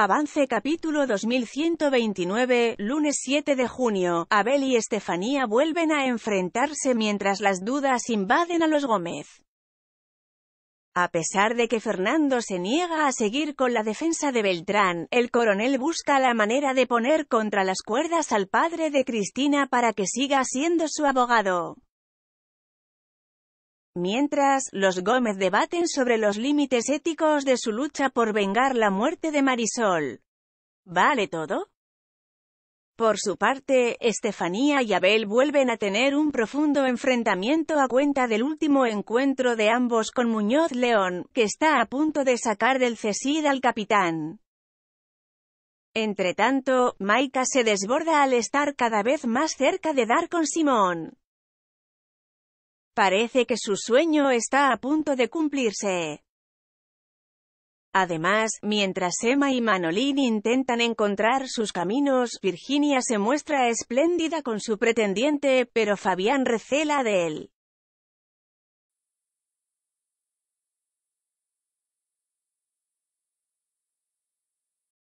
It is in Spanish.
Avance capítulo 2129, lunes 7 de junio. Abel y Estefanía vuelven a enfrentarse mientras las dudas invaden a los Gómez. A pesar de que Fernando se niega a seguir con la defensa de Beltrán, el coronel busca la manera de poner contra las cuerdas al padre de Cristina para que siga siendo su abogado. Mientras, los Gómez debaten sobre los límites éticos de su lucha por vengar la muerte de Marisol. ¿Vale todo? Por su parte, Estefanía y Abel vuelven a tener un profundo enfrentamiento a cuenta del último encuentro de ambos con Muñoz León, que está a punto de sacar del CESID al capitán. Entretanto, Maika se desborda al estar cada vez más cerca de dar con Simón. Parece que su sueño está a punto de cumplirse. Además, mientras Emma y Manolín intentan encontrar sus caminos, Virginia se muestra espléndida con su pretendiente, pero Fabián recela de él.